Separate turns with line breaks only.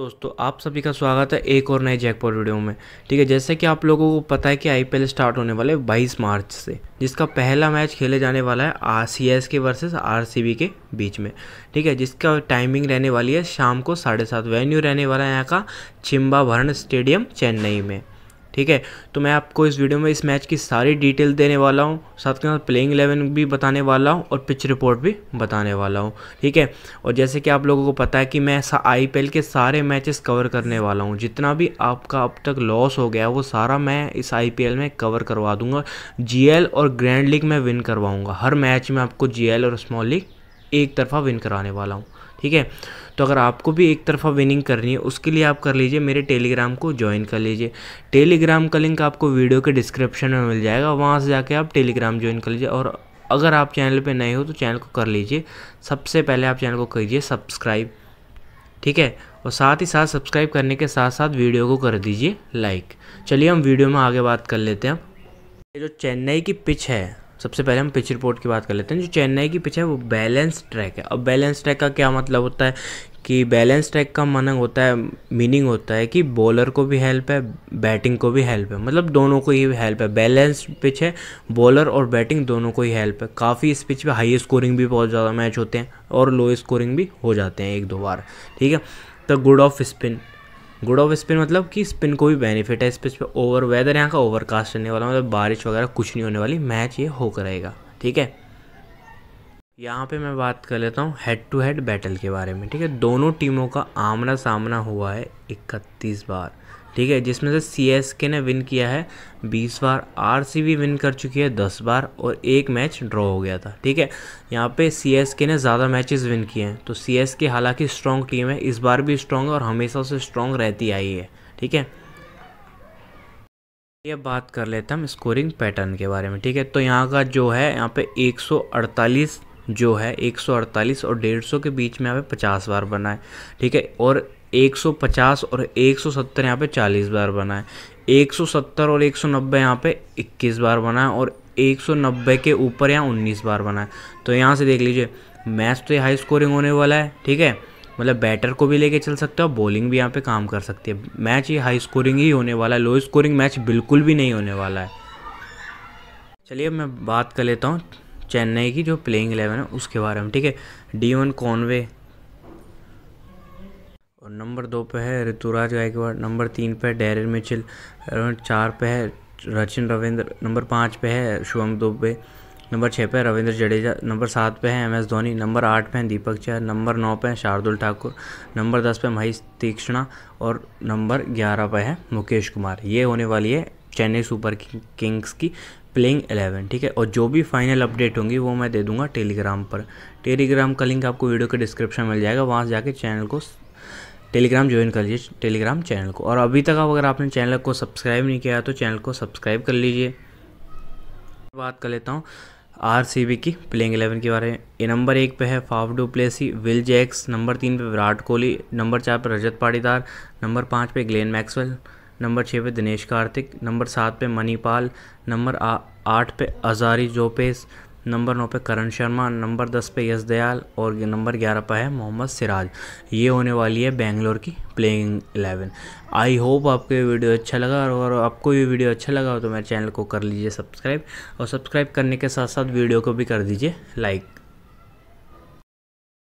दोस्तों आप सभी का स्वागत है एक और नए जैकपॉट वीडियो में ठीक है जैसे कि आप लोगों को पता है कि आईपीएल स्टार्ट होने वाले 22 मार्च से जिसका पहला मैच खेले जाने वाला है R C S K versus R C B के बीच में ठीक है जिसका टाइमिंग रहने वाली है शाम को साढ़े सात वेन्यू रहने वाला है यहाँ का भरण स्टेडियम चेन्नई में ठीक है तो मैं आपको इस वीडियो में इस मैच की सारी डिटेल देने वाला हूँ साथ के साथ प्लेइंग एलेवन भी बताने वाला हूँ और पिच रिपोर्ट भी बताने वाला हूँ ठीक है और जैसे कि आप लोगों को पता है कि मैं आई पी के सारे मैचेस कवर करने वाला हूँ जितना भी आपका अब तक लॉस हो गया है वो सारा मैं इस आई में कवर करवा दूंगा जी और ग्रैंड लीग में विन करवाऊँगा हर मैच में आपको जी और स्मॉल लीग एक तरफा विन कराने वाला हूँ ठीक है तो अगर आपको भी एक तरफा विनिंग करनी है उसके लिए आप कर लीजिए मेरे टेलीग्राम को ज्वाइन कर लीजिए टेलीग्राम का लिंक आपको वीडियो के डिस्क्रिप्शन में मिल जाएगा वहाँ से जाके आप टेलीग्राम ज्वाइन कर लीजिए और अगर आप चैनल पे नए हो तो चैनल को कर लीजिए सबसे पहले आप चैनल को करिए सब्सक्राइब ठीक है और साथ ही साथ सब्सक्राइब करने के साथ साथ वीडियो को कर दीजिए लाइक चलिए हम वीडियो में आगे बात कर लेते हैं जो चेन्नई की पिच है सबसे पहले हम पिच रिपोर्ट की बात कर लेते हैं जो चेन्नई की पिच है वो बैलेंस ट्रैक है अब बैलेंस ट्रैक का क्या मतलब होता है कि बैलेंस ट्रैक का मन होता है मीनिंग होता है कि बॉलर को भी हेल्प है बैटिंग को भी हेल्प है मतलब दोनों को ही हेल्प है बैलेंस पिच है बॉलर और बैटिंग दोनों को ही हेल्प है काफ़ी इस पिच पे हाई स्कोरिंग भी बहुत ज़्यादा मैच होते हैं और लो स्कोरिंग भी हो जाते हैं एक दो बार ठीक है the good off spin good off spin मतलब कि स्पिन को भी बेनिफिट है स्पिन पर पे ओवर वेदर यहाँ का ओवरकास्ट रहने वाला मतलब बारिश वगैरह कुछ नहीं होने वाली मैच ये होकर रहेगा ठीक है यहाँ पे मैं बात कर लेता हूँ हेड टू हेड बैटल के बारे में ठीक है दोनों टीमों का आमना सामना हुआ है इकतीस बार ठीक है जिसमें से सी एस के ने विन किया है बीस बार आर सी बी विन कर चुकी है दस बार और एक मैच ड्रॉ हो गया था ठीक है यहाँ पे सी एस के ने ज़्यादा मैचेस विन किए हैं तो सी एस के हालांकि स्ट्रॉन्ग टीम है इस बार भी स्ट्रॉन्ग और हमेशा से स्ट्रॉन्ग रहती आई है ठीक है ये बात कर लेते हैं हम स्कोरिंग पैटर्न के बारे में ठीक है तो यहाँ का जो है यहाँ पे 148 जो है 148 और 150 के बीच में यहाँ पे 50 बार बना है ठीक है और 150 और 170 यहाँ पे 40 बार बना है 170 और 190 यहाँ पे 21 बार बना है और 190 के ऊपर यहाँ 19 बार बना है तो यहाँ से देख लीजिए मैच तो ये हाई स्कोरिंग होने वाला है ठीक है मतलब बैटर को भी लेके चल सकते हो बॉलिंग भी यहाँ पे काम कर सकती है मैच ये हाई स्कोरिंग ही होने वाला है लो स्कोरिंग मैच बिल्कुल भी नहीं होने वाला है चलिए मैं बात कर लेता हूँ चेन्नई की जो प्लेइंग एलेवन है उसके बारे में ठीक है डी वन कॉनवे और नंबर दो पे है ऋतुराज गायकवाड़ नंबर तीन पे है डेरिल मिचिल चार पे है रचिन रविंद्र नंबर पाँच पे है शुभम दुबे नंबर छः पे रविंद्र जडेजा नंबर सात पे हैं एम एस धोनी नंबर आठ पे हैं दीपक चहर नंबर नौ पे हैं शार्दुल ठाकुर नंबर दस पे महेश तीक्ष्णा और नंबर ग्यारह पे है मुकेश कुमार ये होने वाली है चेन्नई सुपर किंग्स की प्लेइंग एलेवन ठीक है और जो भी फाइनल अपडेट होंगी वो मैं दे दूंगा टेलीग्राम पर टेलीग्राम का लिंक आपको वीडियो के डिस्क्रिप्शन मिल जाएगा वहाँ जाके चैनल को टेलीग्राम ज्वाइन कर लीजिए टेलीग्राम चैनल को और अभी तक आप अगर आपने चैनल को सब्सक्राइब नहीं किया तो चैनल को सब्सक्राइब कर लीजिए बात कर लेता हूँ आर की प्लेइंग एलेवन के बारे में नंबर एक पे है Faf du Plessis Will Jacks number तीन पे विराट कोहली नंबर चार पे रजत पाटीदार नंबर पाँच पे ग्लेन मैक्सवेल नंबर छः पे दिनेश कार्तिक नंबर सात पे मणिपाल नंबर आठ पे अजारी जोपेस नंबर नौ पे करण शर्मा नंबर दस पे यश दयाल और नंबर ग्यारह पे है मोहम्मद सिराज ये होने वाली है बेंगलोर की प्लेइंग एलेवन आई होप आपको ये वीडियो अच्छा लगा और आपको ये वीडियो अच्छा लगा हो तो मेरे चैनल को कर लीजिए सब्सक्राइब और सब्सक्राइब करने के साथ साथ वीडियो को भी कर दीजिए लाइक